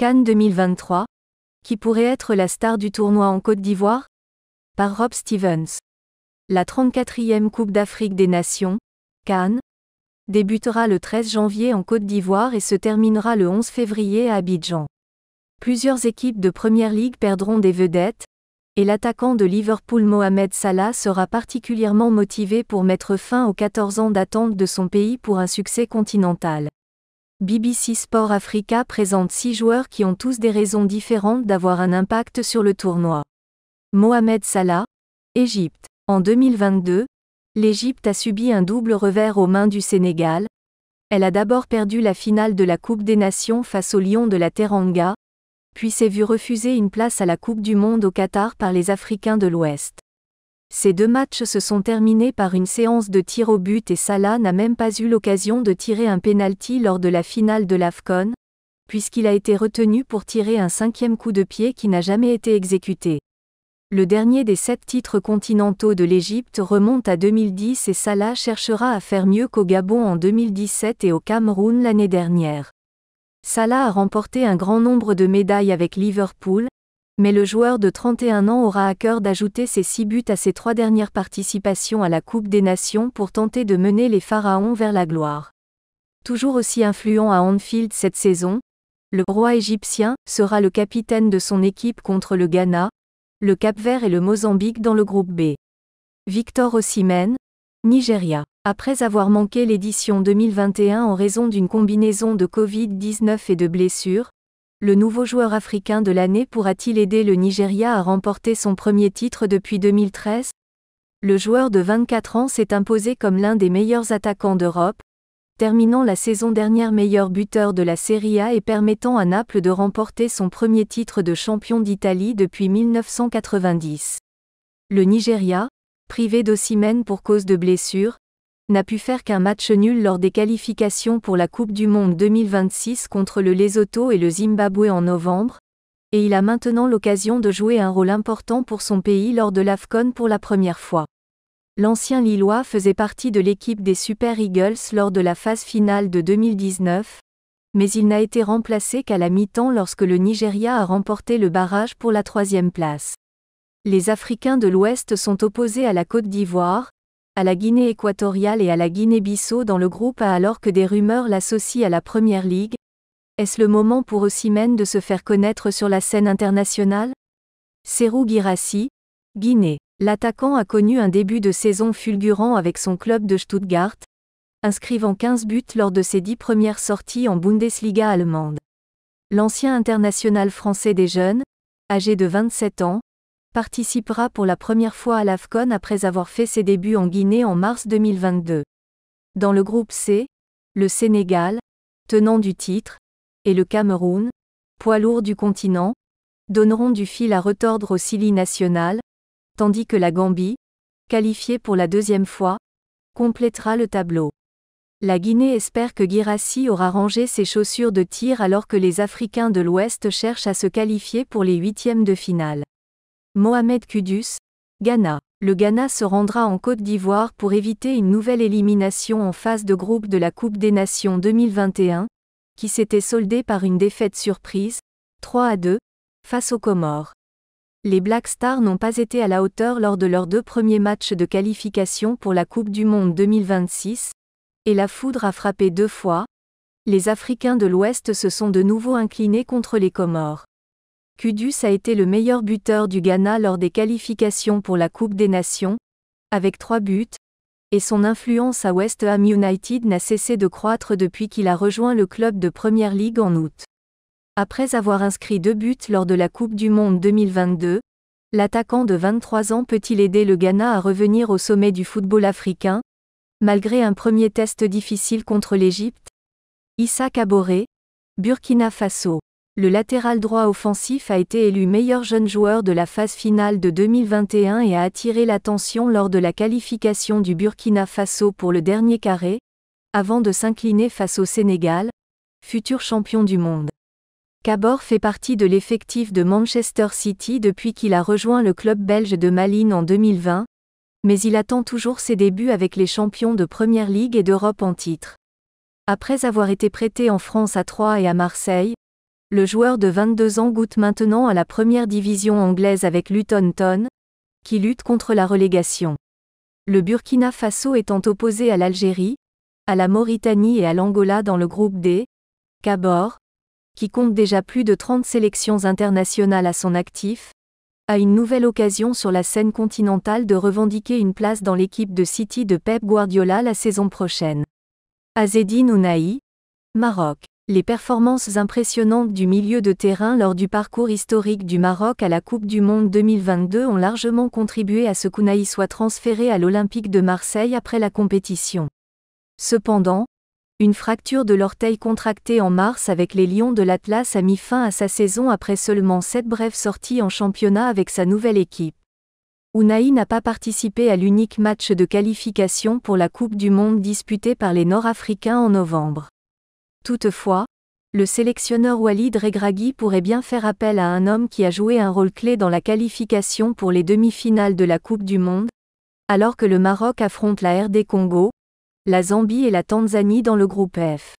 Cannes 2023 Qui pourrait être la star du tournoi en Côte d'Ivoire Par Rob Stevens. La 34e Coupe d'Afrique des Nations, Cannes, débutera le 13 janvier en Côte d'Ivoire et se terminera le 11 février à Abidjan. Plusieurs équipes de Première Ligue perdront des vedettes, et l'attaquant de Liverpool Mohamed Salah sera particulièrement motivé pour mettre fin aux 14 ans d'attente de son pays pour un succès continental. BBC Sport Africa présente six joueurs qui ont tous des raisons différentes d'avoir un impact sur le tournoi. Mohamed Salah, Égypte. En 2022, l'Égypte a subi un double revers aux mains du Sénégal. Elle a d'abord perdu la finale de la Coupe des Nations face au lion de la Teranga, puis s'est vue refuser une place à la Coupe du Monde au Qatar par les Africains de l'Ouest. Ces deux matchs se sont terminés par une séance de tirs au but et Salah n'a même pas eu l'occasion de tirer un pénalty lors de la finale de l'AFCON, puisqu'il a été retenu pour tirer un cinquième coup de pied qui n'a jamais été exécuté. Le dernier des sept titres continentaux de l'Égypte remonte à 2010 et Salah cherchera à faire mieux qu'au Gabon en 2017 et au Cameroun l'année dernière. Salah a remporté un grand nombre de médailles avec Liverpool, mais le joueur de 31 ans aura à cœur d'ajouter ses 6 buts à ses trois dernières participations à la Coupe des Nations pour tenter de mener les Pharaons vers la gloire. Toujours aussi influent à Anfield cette saison, le roi égyptien sera le capitaine de son équipe contre le Ghana, le Cap-Vert et le Mozambique dans le groupe B. Victor Osimhen, Nigeria. Après avoir manqué l'édition 2021 en raison d'une combinaison de Covid-19 et de blessures, le nouveau joueur africain de l'année pourra-t-il aider le Nigeria à remporter son premier titre depuis 2013 Le joueur de 24 ans s'est imposé comme l'un des meilleurs attaquants d'Europe, terminant la saison dernière meilleur buteur de la Serie A et permettant à Naples de remporter son premier titre de champion d'Italie depuis 1990. Le Nigeria, privé d'Ossimène pour cause de blessure, n'a pu faire qu'un match nul lors des qualifications pour la Coupe du Monde 2026 contre le Lesotho et le Zimbabwe en novembre, et il a maintenant l'occasion de jouer un rôle important pour son pays lors de l'AFCON pour la première fois. L'ancien Lillois faisait partie de l'équipe des Super Eagles lors de la phase finale de 2019, mais il n'a été remplacé qu'à la mi-temps lorsque le Nigeria a remporté le barrage pour la troisième place. Les Africains de l'Ouest sont opposés à la Côte d'Ivoire, à la Guinée équatoriale et à la Guinée-Bissau dans le groupe A alors que des rumeurs l'associent à la Première Ligue Est-ce le moment pour Ossimène de se faire connaître sur la scène internationale Serou Girassi, Guinée. L'attaquant a connu un début de saison fulgurant avec son club de Stuttgart, inscrivant 15 buts lors de ses 10 premières sorties en Bundesliga allemande. L'ancien international français des jeunes, âgé de 27 ans, participera pour la première fois à l'AFCON après avoir fait ses débuts en Guinée en mars 2022. Dans le groupe C, le Sénégal, tenant du titre, et le Cameroun, poids lourd du continent, donneront du fil à retordre au Sili national, tandis que la Gambie, qualifiée pour la deuxième fois, complétera le tableau. La Guinée espère que Girassi aura rangé ses chaussures de tir alors que les Africains de l'Ouest cherchent à se qualifier pour les huitièmes de finale. Mohamed Kudus, Ghana. Le Ghana se rendra en Côte d'Ivoire pour éviter une nouvelle élimination en phase de groupe de la Coupe des Nations 2021, qui s'était soldée par une défaite surprise, 3 à 2, face aux Comores. Les Black Stars n'ont pas été à la hauteur lors de leurs deux premiers matchs de qualification pour la Coupe du Monde 2026, et la foudre a frappé deux fois. Les Africains de l'Ouest se sont de nouveau inclinés contre les Comores. Kudus a été le meilleur buteur du Ghana lors des qualifications pour la Coupe des Nations, avec trois buts, et son influence à West Ham United n'a cessé de croître depuis qu'il a rejoint le club de Première Ligue en août. Après avoir inscrit deux buts lors de la Coupe du Monde 2022, l'attaquant de 23 ans peut-il aider le Ghana à revenir au sommet du football africain Malgré un premier test difficile contre l'Égypte, Issa Kabore, Burkina Faso le latéral droit offensif a été élu meilleur jeune joueur de la phase finale de 2021 et a attiré l'attention lors de la qualification du Burkina Faso pour le dernier carré, avant de s'incliner face au Sénégal, futur champion du monde. Cabor fait partie de l'effectif de Manchester City depuis qu'il a rejoint le club belge de Malines en 2020, mais il attend toujours ses débuts avec les champions de Première Ligue et d'Europe en titre. Après avoir été prêté en France à Troyes et à Marseille, le joueur de 22 ans goûte maintenant à la première division anglaise avec Luton Town, qui lutte contre la relégation. Le Burkina Faso étant opposé à l'Algérie, à la Mauritanie et à l'Angola dans le groupe D, Cabor, qui compte déjà plus de 30 sélections internationales à son actif, a une nouvelle occasion sur la scène continentale de revendiquer une place dans l'équipe de City de Pep Guardiola la saison prochaine. Azedine Ounahi, Maroc les performances impressionnantes du milieu de terrain lors du parcours historique du Maroc à la Coupe du Monde 2022 ont largement contribué à ce qu'Ounaï soit transféré à l'Olympique de Marseille après la compétition. Cependant, une fracture de l'orteil contractée en mars avec les Lions de l'Atlas a mis fin à sa saison après seulement sept brèves sorties en championnat avec sa nouvelle équipe. Ounaï n'a pas participé à l'unique match de qualification pour la Coupe du Monde disputée par les Nord-Africains en novembre. Toutefois, le sélectionneur Walid Regragui pourrait bien faire appel à un homme qui a joué un rôle clé dans la qualification pour les demi-finales de la Coupe du Monde, alors que le Maroc affronte la RD Congo, la Zambie et la Tanzanie dans le groupe F.